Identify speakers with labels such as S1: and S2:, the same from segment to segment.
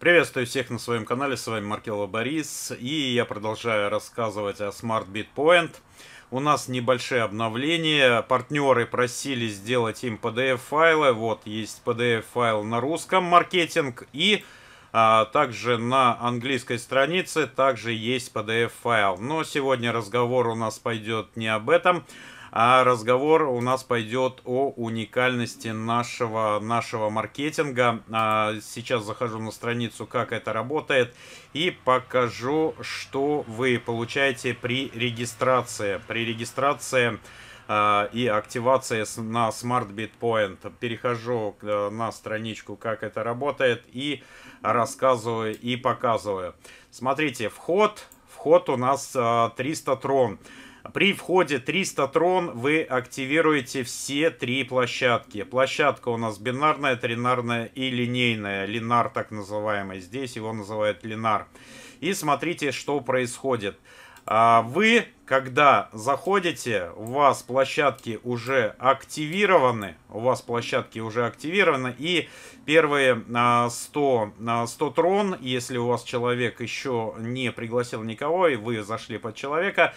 S1: Приветствую всех на своем канале, с вами Маркелла Борис, и я продолжаю рассказывать о Smart Bitpoint. У нас небольшие обновления, партнеры просили сделать им PDF-файлы, вот есть PDF-файл на русском маркетинг, и а, также на английской странице также есть PDF-файл. Но сегодня разговор у нас пойдет не об этом, а разговор у нас пойдет о уникальности нашего, нашего маркетинга. А сейчас захожу на страницу, как это работает, и покажу, что вы получаете при регистрации. При регистрации а, и активация на Smart Bitpoint. Перехожу э, на страничку, как это работает, и рассказываю и показываю. Смотрите, вход, вход у нас 300 э, трон. При входе 300 трон вы активируете все три площадки. Площадка у нас бинарная, тринарная и линейная. Линар так называемый. Здесь его называют линар. И смотрите, что происходит. А вы, когда заходите, у вас площадки уже активированы, у вас площадки уже активированы, и первые 100, а, 100 а, трон, если у вас человек еще не пригласил никого, и вы зашли под человека,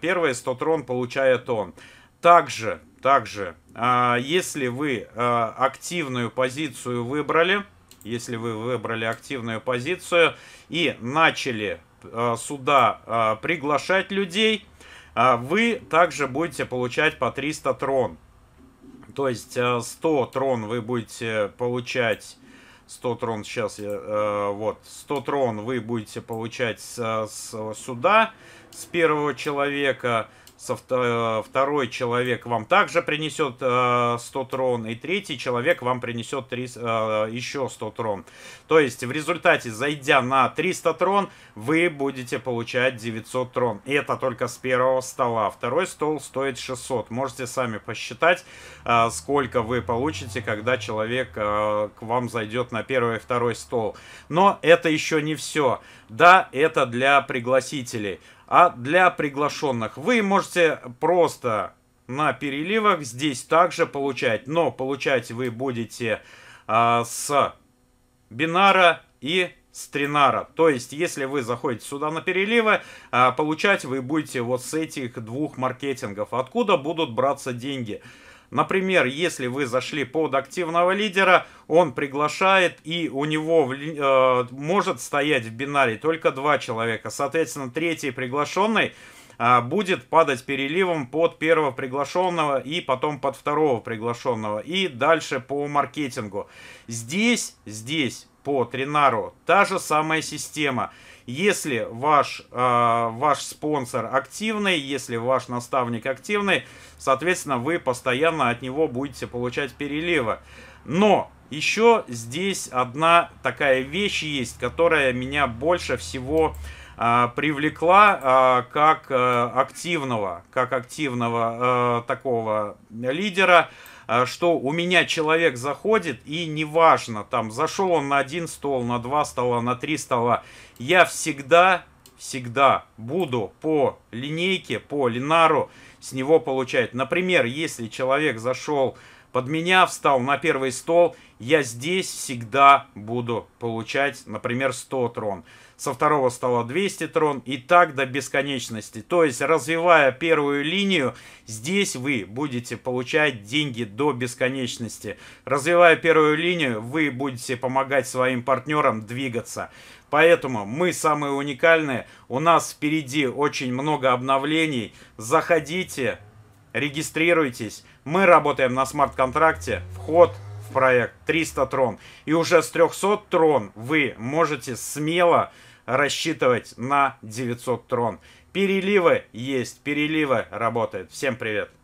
S1: первые 100 трон получает он. Также, также, если вы активную позицию выбрали, если вы выбрали активную позицию и начали Э, сюда э, приглашать людей, а вы также будете получать по 300 трон. То есть 100 э, трон вы будете получать... 100 трон сейчас я... Вот, 100 трон вы будете получать сюда, с первого человека со э, второй человек вам также принесет 100 э, трон, и третий человек вам принесет 3, еще 100 трон. То есть в результате, зайдя на 300 трон, вы будете получать 900 трон. И это только с первого стола. Второй стол стоит 600. Можете сами посчитать, э, сколько вы получите, когда человек к вам зайдет на первый и второй стол. Но это еще не все. Да, это для пригласителей а для приглашенных. Вы можете просто на переливах здесь также получать, но получать вы будете а, с бинара и с тринара. То есть, если вы заходите сюда на переливы, а, получать вы будете вот с этих двух маркетингов. Откуда будут браться деньги? Например, если вы зашли под активного лидера, он приглашает и у него э, может стоять в бинаре только два человека. Соответственно, третий приглашенный э, будет падать переливом под первого приглашенного и потом под второго приглашенного и дальше по маркетингу. Здесь, здесь по Тринару та же самая система. Если ваш, э, ваш спонсор активный, если ваш наставник активный, соответственно, вы постоянно от него будете получать переливы. Но еще здесь одна такая вещь есть, которая меня больше всего э, привлекла э, как э, активного, как активного э, такого лидера – Э, что у меня человек заходит, и неважно, там, зашел он на один стол, на два стола, на три стола, я всегда, всегда буду по линейке, по линару с него получать. Например, если человек зашел под меня встал на первый стол, я здесь всегда буду получать, например, 100 трон. Со второго стола 200 трон и так до бесконечности. То есть, развивая первую линию, здесь вы будете получать деньги до бесконечности. Развивая первую линию, вы будете помогать своим партнерам двигаться. Поэтому мы самые уникальные. У нас впереди очень много обновлений. Заходите, регистрируйтесь. Мы работаем на смарт-контракте. Вход в проект 300 трон. И уже с 300 трон вы можете смело рассчитывать на 900 трон. Переливы есть, переливы работают. Всем привет!